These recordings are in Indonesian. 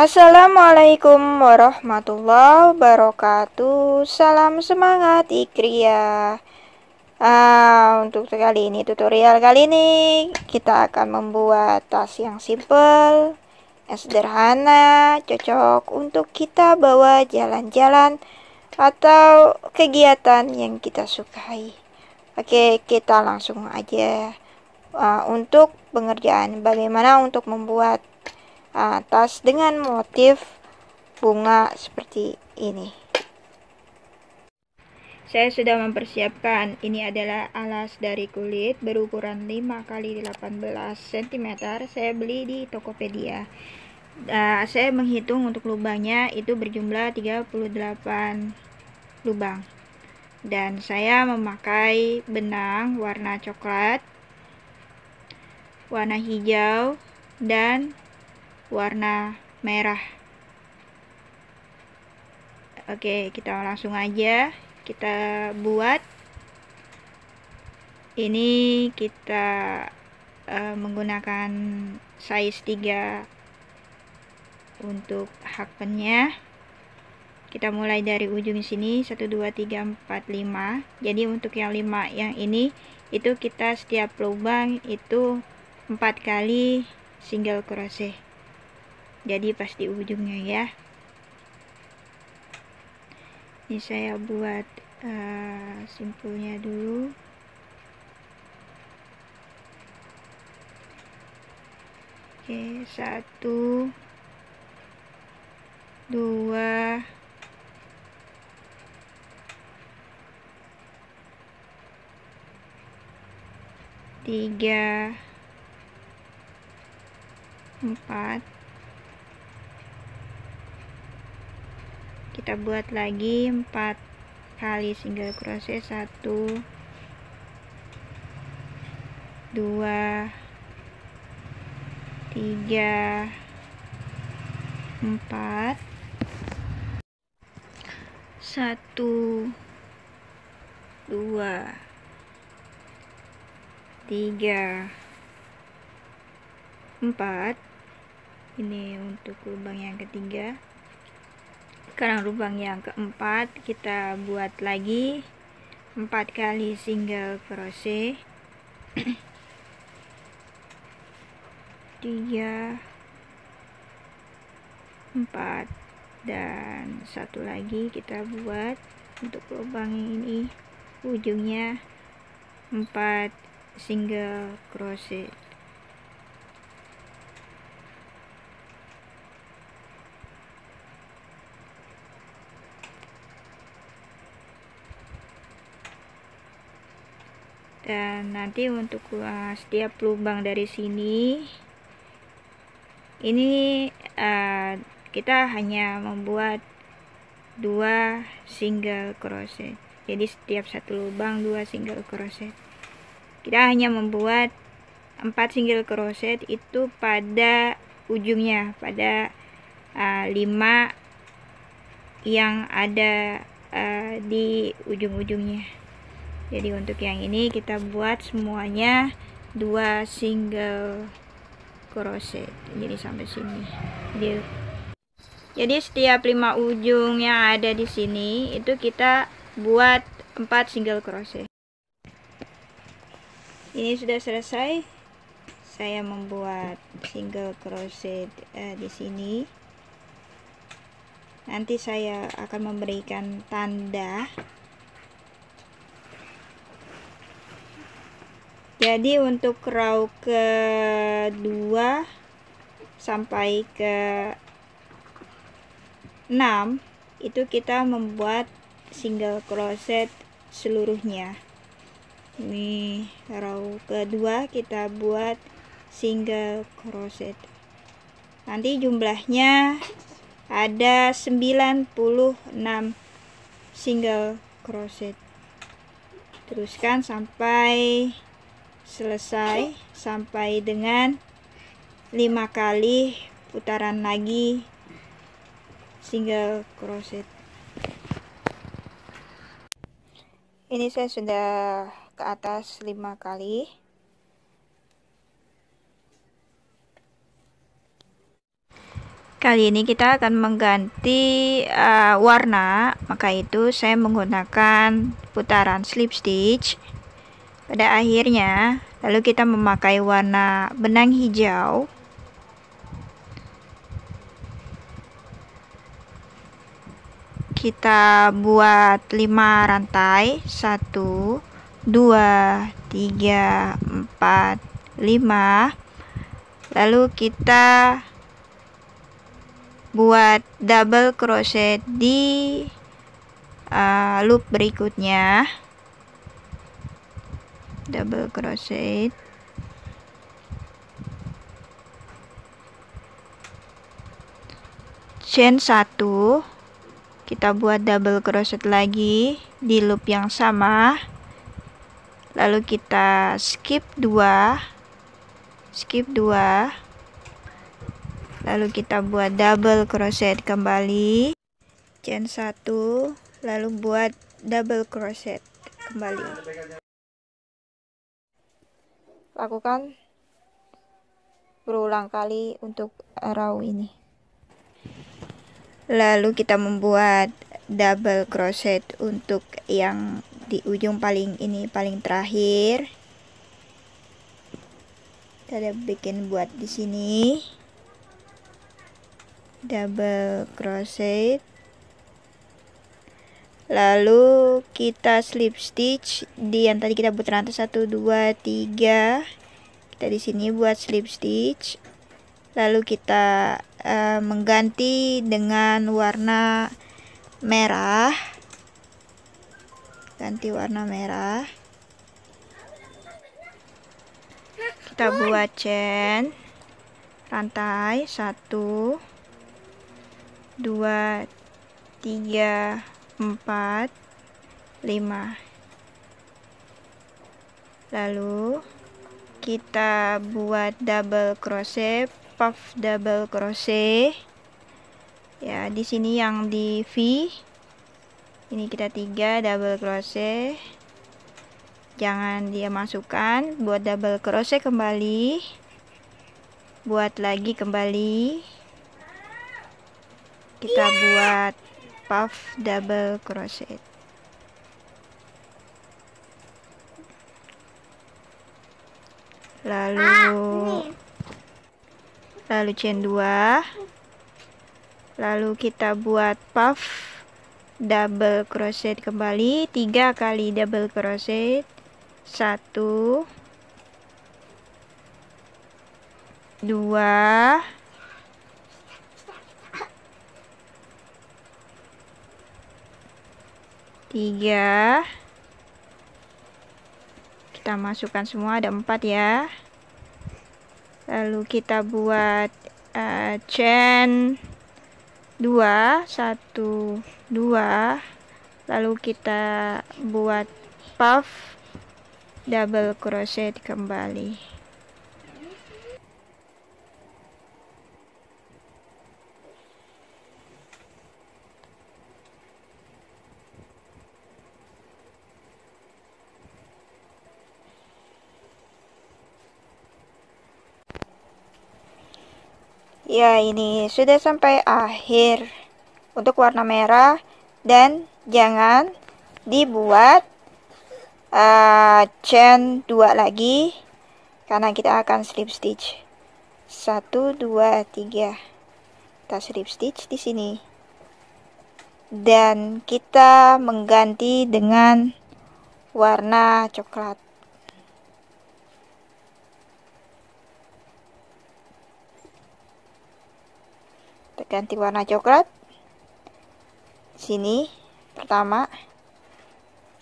Assalamualaikum warahmatullahi wabarakatuh. Salam semangat Ikria. Ah, untuk kali ini tutorial kali ini kita akan membuat tas yang simple, yang sederhana, cocok untuk kita bawa jalan-jalan atau kegiatan yang kita sukai. Oke, kita langsung aja uh, untuk pengerjaan bagaimana untuk membuat atas dengan motif bunga seperti ini. Saya sudah mempersiapkan, ini adalah alas dari kulit berukuran 5 x 18 cm. Saya beli di Tokopedia. Uh, saya menghitung untuk lubangnya itu berjumlah 38 lubang. Dan saya memakai benang warna coklat, warna hijau, dan warna merah oke kita langsung aja kita buat ini kita uh, menggunakan size 3 untuk hakennya. kita mulai dari ujung sini 1 2 3 4 5 jadi untuk yang 5 yang ini itu kita setiap lubang itu 4 kali single crochet jadi pas di ujungnya ya ini saya buat uh, simpulnya dulu oke satu dua tiga empat kita buat lagi 4 kali single crochet 1 2 3 4 1 2 3 4 ini untuk lubang yang ketiga sekarang lubang yang keempat kita buat lagi empat kali single crochet tiga empat dan satu lagi kita buat untuk lubang ini ujungnya empat single crochet dan nanti untuk uh, setiap lubang dari sini ini uh, kita hanya membuat dua single crochet jadi setiap satu lubang dua single crochet kita hanya membuat empat single crochet itu pada ujungnya pada uh, yang ada uh, di ujung-ujungnya jadi untuk yang ini kita buat semuanya dua single crochet jadi sampai sini jadi, jadi setiap lima ujung yang ada di sini itu kita buat empat single crochet ini sudah selesai saya membuat single crochet eh, di sini nanti saya akan memberikan tanda jadi untuk row kedua sampai ke 6 itu kita membuat single crochet seluruhnya ini row kedua kita buat single crochet nanti jumlahnya ada 96 single crochet teruskan sampai selesai sampai dengan 5 kali putaran lagi single crochet ini saya sudah ke atas 5 kali kali ini kita akan mengganti uh, warna maka itu saya menggunakan putaran slip stitch pada akhirnya, lalu kita memakai warna benang hijau. Kita buat 5 rantai. 1 2 3 4 5. Lalu kita buat double crochet di uh, loop berikutnya double crochet chain 1 kita buat double crochet lagi di loop yang sama lalu kita skip 2 skip 2 lalu kita buat double crochet kembali chain 1 lalu buat double crochet kembali lakukan berulang kali untuk row ini lalu kita membuat double crochet untuk yang di ujung paling ini paling terakhir kita bikin buat di sini double crochet lalu kita slip stitch di yang tadi kita buat rantai satu dua tiga kita di sini buat slip stitch lalu kita uh, mengganti dengan warna merah ganti warna merah kita buat chain rantai satu dua tiga 4 5 lalu kita buat double crochet puff double crochet ya di sini yang di V ini kita tiga double crochet jangan dia masukkan buat double crochet kembali buat lagi kembali kita buat puff double crochet lalu ah, lalu chain 2 lalu kita buat puff double crochet kembali 3 kali double crochet 1 2 tiga kita masukkan semua ada empat ya lalu kita buat uh, chain 2 1 2 lalu kita buat puff double crochet kembali ya ini sudah sampai akhir untuk warna merah dan jangan dibuat uh, chain 2 lagi karena kita akan slip stitch 1 2 3 kita slip stitch di sini dan kita mengganti dengan warna coklat ganti warna coklat sini pertama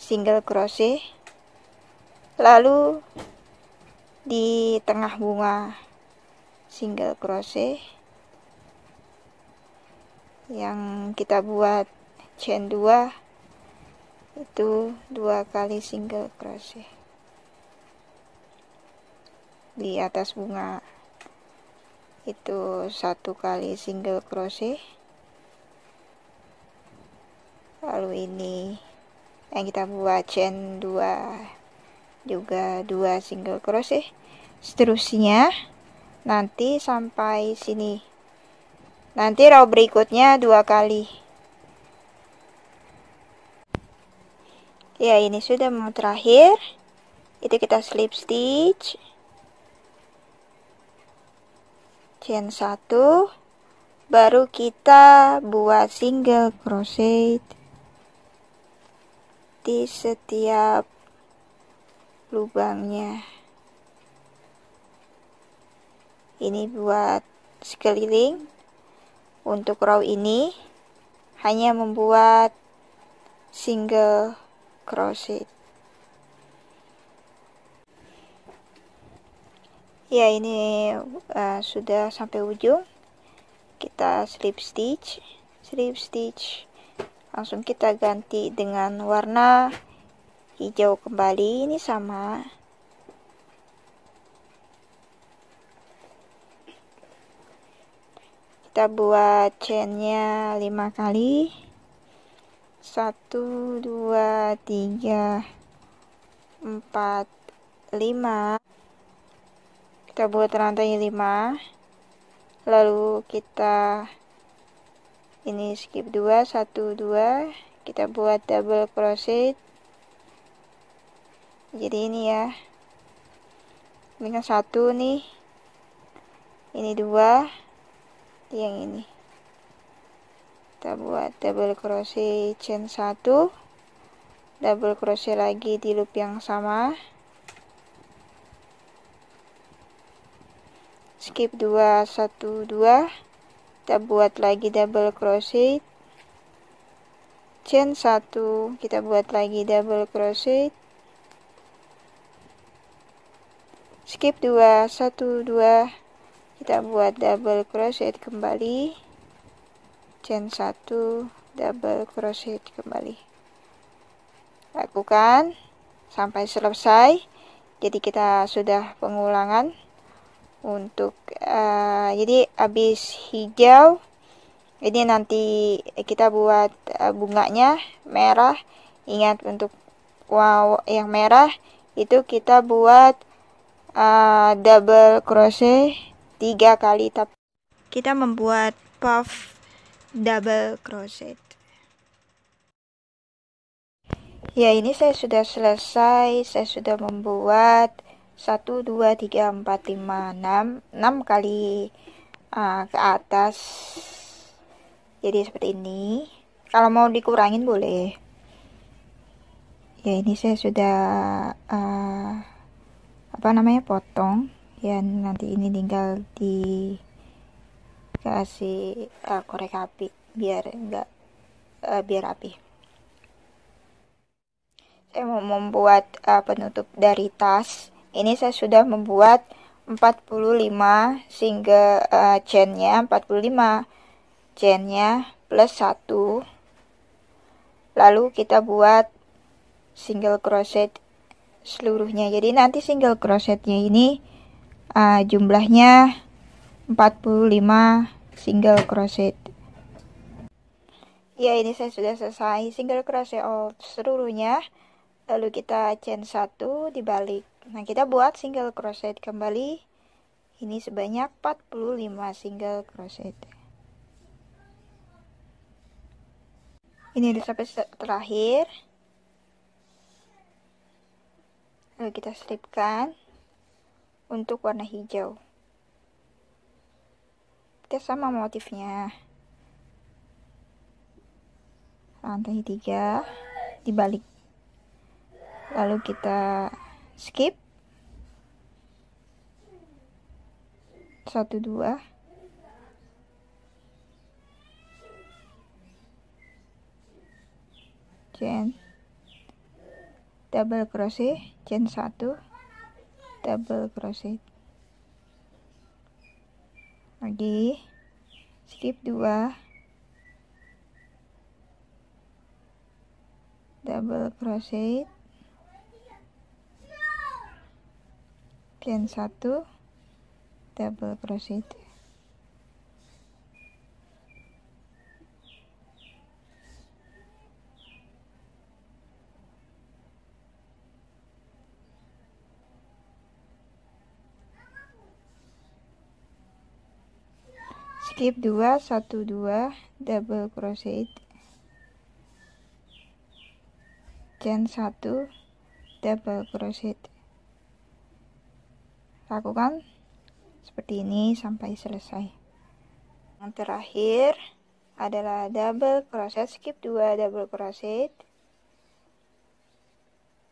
single crochet lalu di tengah bunga single crochet yang kita buat chain 2 itu dua kali single crochet di atas bunga itu satu kali single crochet lalu ini yang kita buat chain 2 juga dua single crochet seterusnya nanti sampai sini nanti row berikutnya dua kali ya ini sudah mau terakhir itu kita slip stitch chain 1 baru kita buat single crochet di setiap lubangnya ini buat sekeliling untuk row ini hanya membuat single crochet ya ini uh, sudah sampai ujung kita slip stitch slip stitch langsung kita ganti dengan warna hijau kembali ini sama kita buat chainnya 5 kali 1 2 3 4 5 kita buat rantainya 5 lalu kita ini skip 2 1 2 kita buat double crochet jadi ini ya ini kan satu nih ini dua yang ini kita buat double crochet chain 1 double crochet lagi di loop yang sama skip 2 1 2 kita buat lagi double crochet chain 1 kita buat lagi double crochet skip 2 1 2 kita buat double crochet kembali chain 1 double crochet kembali lakukan sampai selesai jadi kita sudah pengulangan untuk uh, jadi habis hijau jadi nanti kita buat uh, bunganya merah ingat untuk wow yang merah itu kita buat uh, double crochet tiga kali tapi kita membuat puff double crochet ya ini saya sudah selesai saya sudah membuat 1, 2, 3, 4, 5, 6 6 kali uh, ke atas jadi seperti ini kalau mau dikurangin boleh ya ini saya sudah uh, apa namanya potong ya nanti ini tinggal di kasih uh, ah, korek api biar enggak uh, biar api saya mau membuat uh, penutup dari tas ini saya sudah membuat 45 single uh, chainnya 45 chainnya plus 1 lalu kita buat single crochet seluruhnya jadi nanti single crochetnya ini uh, jumlahnya 45 single crochet ya ini saya sudah selesai single crochet all seluruhnya lalu kita chain 1 dibalik Nah, kita buat single crochet kembali. Ini sebanyak 45 single crochet. Ini udah sampai terakhir. Lalu kita slipkan untuk warna hijau. Kita sama motifnya. Rantai tiga dibalik. Lalu kita skip satu dua chain double crochet chain satu double crochet lagi skip dua double crochet dan satu double crochet skip 2 1 2 double crochet chain 1 double crochet lakukan seperti ini sampai selesai yang terakhir adalah double crochet skip 2 double crochet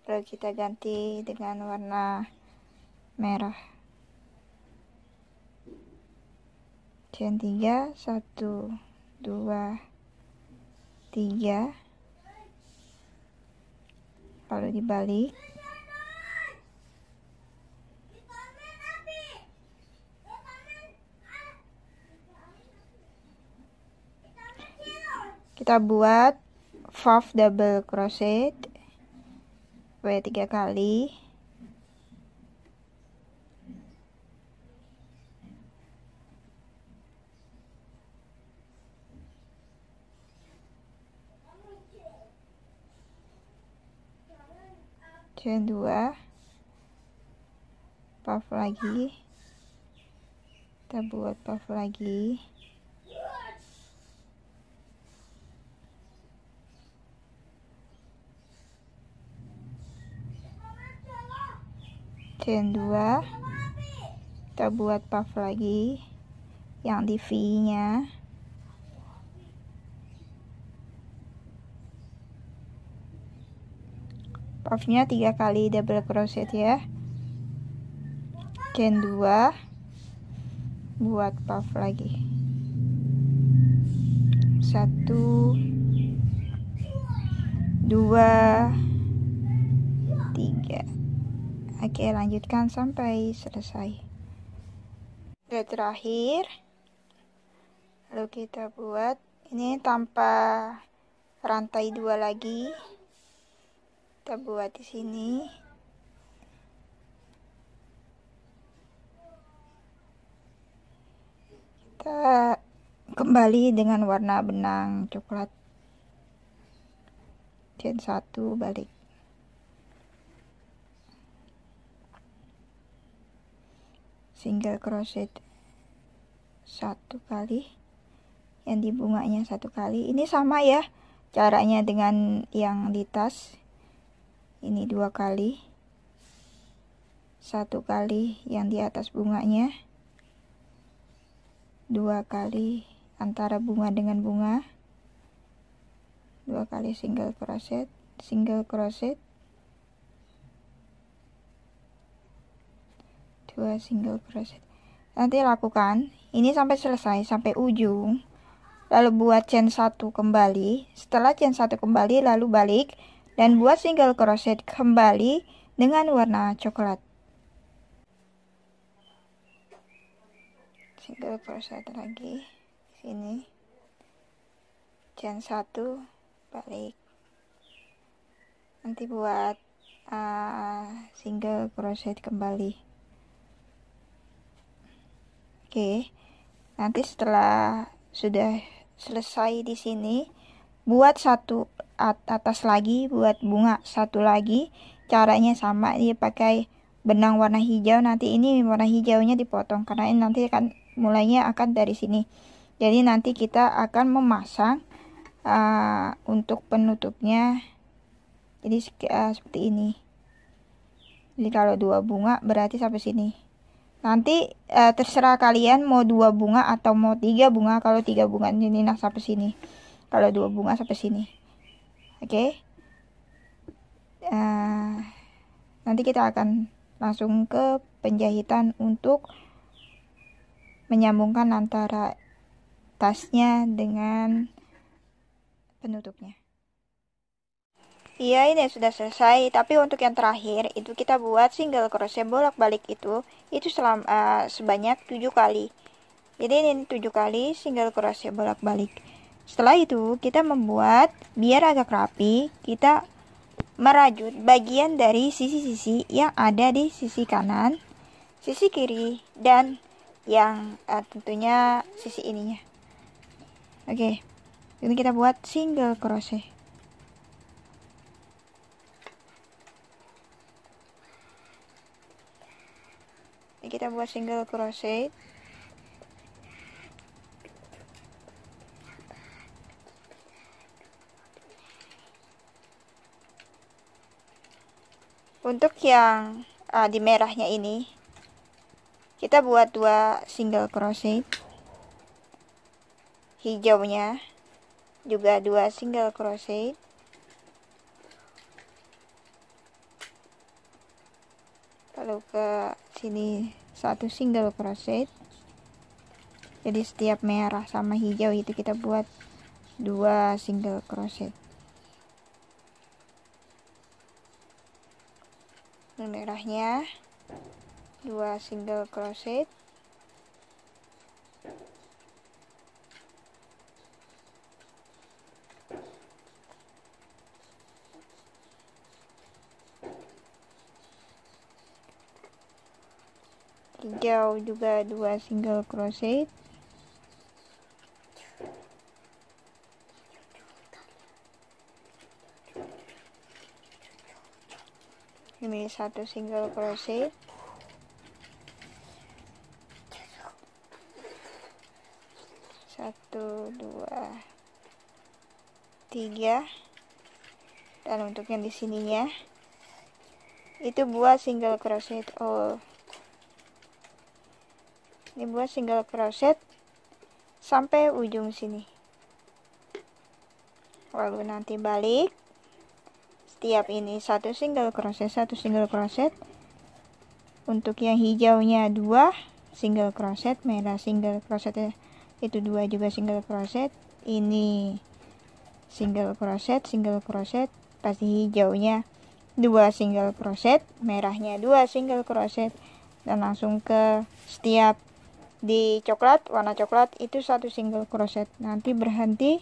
lalu kita ganti dengan warna merah chain 3 1 2 3 lalu dibalik kita buat puff double crochet W tiga kali chain dua puff lagi kita buat puff lagi chain dua, kita buat puff lagi yang di V nya puffnya tiga kali double crochet ya chain dua, buat puff lagi Satu, dua, tiga. Oke, lanjutkan sampai selesai. Oke, terakhir, lalu kita buat ini tanpa rantai dua lagi. Kita buat di sini. Kita kembali dengan warna benang coklat. Dan satu balik. single crochet satu kali yang di bunganya satu kali ini sama ya caranya dengan yang di tas ini dua kali satu kali yang di atas bunganya dua kali antara bunga dengan bunga dua kali single crochet single crochet buat single crochet nanti lakukan ini sampai selesai sampai ujung lalu buat chain 1 kembali setelah chain 1 kembali lalu balik dan buat single crochet kembali dengan warna coklat single crochet lagi sini chain 1 balik nanti buat uh, single crochet kembali Oke. Nanti setelah sudah selesai di sini, buat satu atas lagi, buat bunga satu lagi. Caranya sama, dia pakai benang warna hijau. Nanti ini warna hijaunya dipotong karena ini nanti akan mulainya akan dari sini. Jadi nanti kita akan memasang uh, untuk penutupnya. Jadi uh, seperti ini. Jadi kalau dua bunga berarti sampai sini. Nanti uh, terserah kalian mau dua bunga atau mau tiga bunga. Kalau tiga bunga ini nah sampai sini. Kalau dua bunga sampai sini. Oke. Okay? Eh, nanti kita akan langsung ke penjahitan untuk menyambungkan antara tasnya dengan penutupnya. Iya ini sudah selesai, tapi untuk yang terakhir itu kita buat single crochet bolak-balik itu itu selama uh, eh, sebanyak 7 kali. Jadi ini 7 kali single crochet bolak-balik. Setelah itu kita membuat biar agak rapi, kita merajut bagian dari sisi-sisi yang ada di sisi kanan, sisi kiri dan yang uh, tentunya sisi ininya. Oke. Okay. Ini kita buat single crochet. ini kita buat single crochet untuk yang uh, di merahnya ini kita buat dua single crochet hijaunya juga dua single crochet lalu ke sini satu single crochet jadi setiap merah sama hijau itu kita buat dua single crochet merahnya dua single crochet hijau juga dua single crochet ini satu single crochet satu dua tiga dan untuk yang di sininya itu buat single crochet all dibuat single crochet sampai ujung sini lalu nanti balik setiap ini satu single crochet satu single crochet untuk yang hijaunya dua single crochet merah single crochet itu dua juga single crochet ini single crochet single crochet pasti hijaunya dua single crochet merahnya dua single crochet dan langsung ke setiap di coklat warna coklat itu satu single crochet nanti berhenti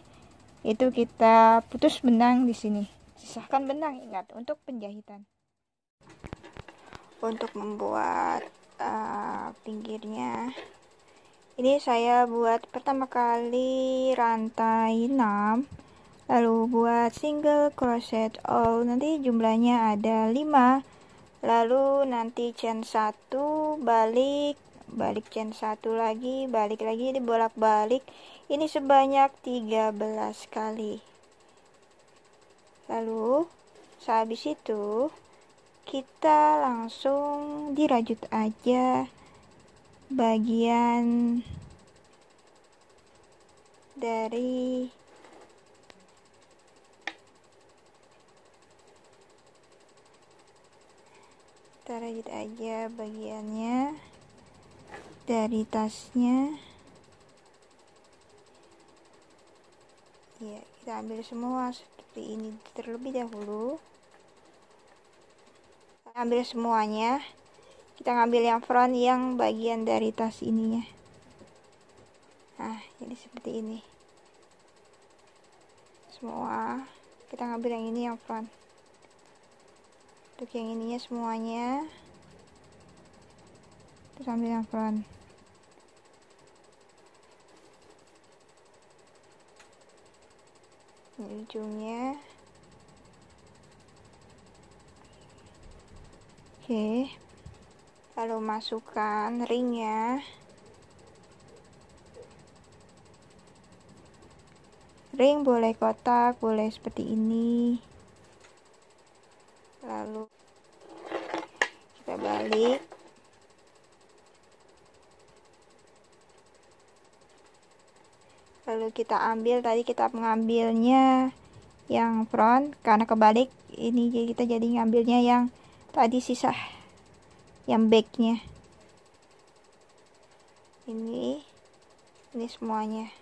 itu kita putus benang di sini sisahkan benang ingat untuk penjahitan untuk membuat uh, pinggirnya ini saya buat pertama kali rantai 6 lalu buat single crochet all nanti jumlahnya ada 5 lalu nanti chain 1 balik balik chain satu lagi balik lagi ini bolak-balik ini sebanyak 13 kali lalu sehabis itu kita langsung dirajut aja bagian dari kita rajut aja bagiannya dari tasnya ya kita ambil semua seperti ini terlebih dahulu kita ambil semuanya kita ngambil yang front yang bagian dari tas ininya nah jadi seperti ini semua kita ngambil yang ini yang front untuk yang ininya semuanya Terus ambil yang front ini ujungnya oke lalu masukkan ringnya ring boleh kotak boleh seperti ini lalu kita balik lalu kita ambil tadi kita mengambilnya yang front karena kebalik ini jadi kita jadi ngambilnya yang tadi sisa yang backnya ini ini semuanya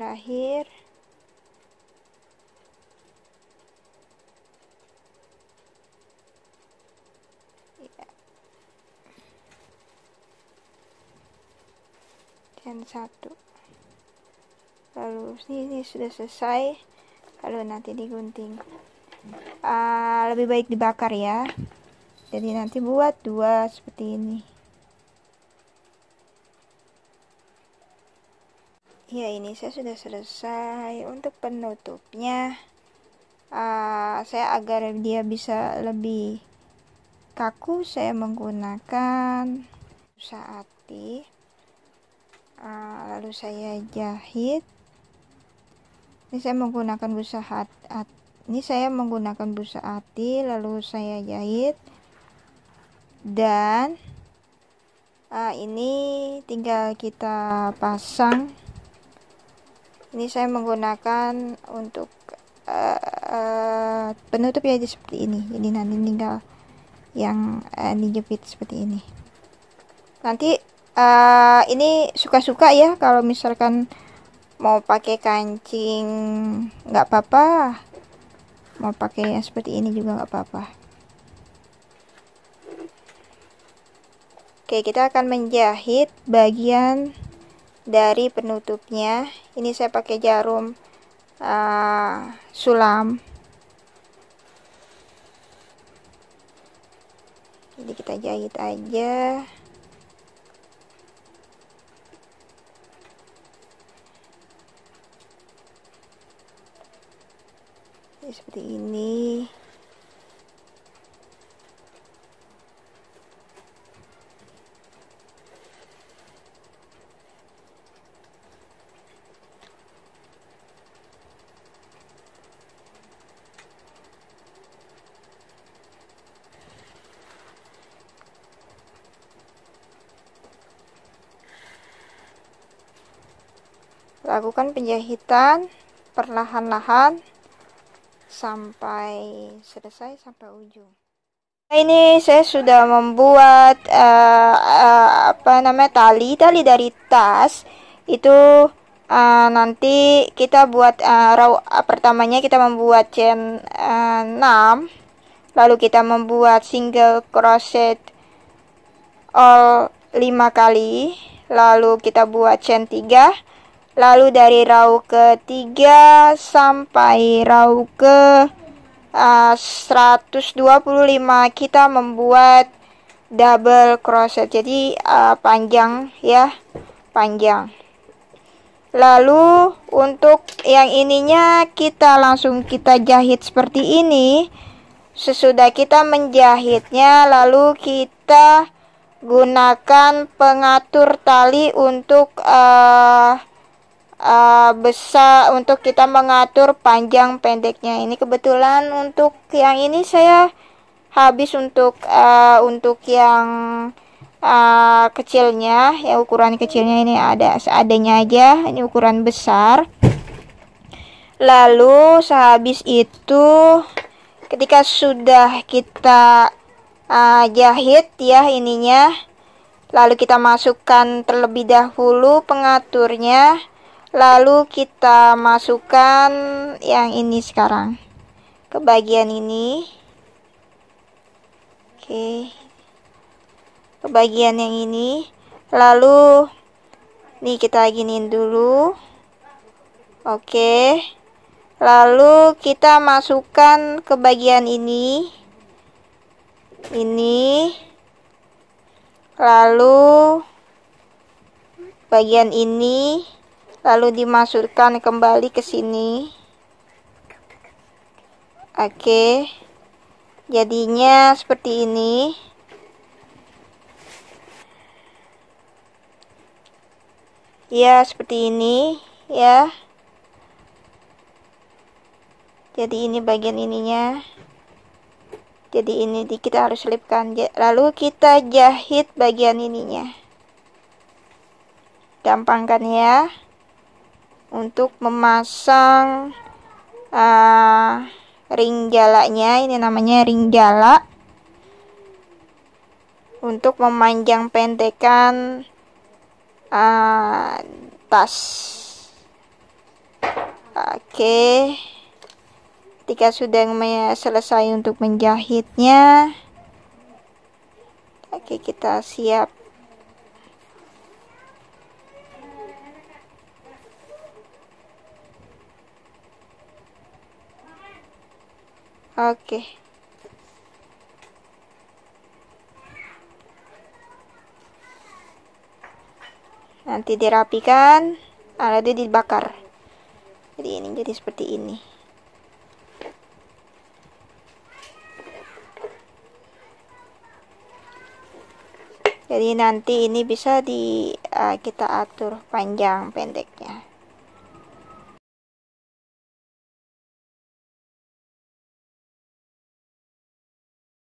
terakhir iya. dan satu lalu ini sudah selesai lalu nanti digunting uh, lebih baik dibakar ya jadi nanti buat dua seperti ini ya ini saya sudah selesai untuk penutupnya uh, saya agar dia bisa lebih kaku saya menggunakan busa ati uh, eh, lalu saya jahit ini saya menggunakan busa hat, at, ini saya menggunakan busa ati lalu saya jahit dan uh, ini tinggal kita pasang ini saya menggunakan untuk uh, uh, penutup ya seperti ini jadi nanti tinggal yang uh, dijepit seperti ini nanti uh, ini suka-suka ya kalau misalkan mau pakai kancing nggak apa-apa mau pakai yang seperti ini juga nggak apa-apa oke kita akan menjahit bagian dari penutupnya ini saya pakai jarum uh, sulam jadi kita jahit aja seperti ini lakukan penjahitan perlahan-lahan sampai selesai sampai ujung ini saya sudah membuat uh, uh, apa namanya tali tali dari tas itu uh, nanti kita buat uh, row uh, pertamanya kita membuat chain uh, 6 lalu kita membuat single crochet all 5 kali lalu kita buat chain 3 lalu dari row ketiga sampai row ke ah, uh, 125 kita membuat double crochet jadi uh, panjang ya panjang lalu untuk yang ininya kita langsung kita jahit seperti ini sesudah kita menjahitnya lalu kita gunakan pengatur tali untuk uh, Eh, besar untuk kita mengatur panjang pendeknya ini kebetulan untuk yang ini saya habis untuk uh, untuk yang uh, kecilnya ya ukuran kecilnya ini ada seadanya aja ini ukuran besar lalu sehabis itu ketika sudah kita uh, jahit ya ininya lalu kita masukkan terlebih dahulu pengaturnya lalu kita masukkan yang ini sekarang ke bagian ini oke ke bagian yang ini lalu nih kita giniin dulu oke lalu kita masukkan ke bagian ini ini lalu bagian ini lalu dimasukkan kembali ke sini oke jadinya seperti ini ya seperti ini ya jadi ini bagian ininya jadi ini kita harus selipkan lalu kita jahit bagian ininya gampang kan ya untuk memasang uh, ring jalanya ini namanya ring jala untuk memanjang pentekan uh, tas oke okay. ketika sudah selesai untuk menjahitnya oke okay, kita siap Oke. Nanti dirapikan, lalu dibakar. Jadi ini jadi seperti ini. Jadi nanti ini bisa di uh, kita atur panjang pendeknya.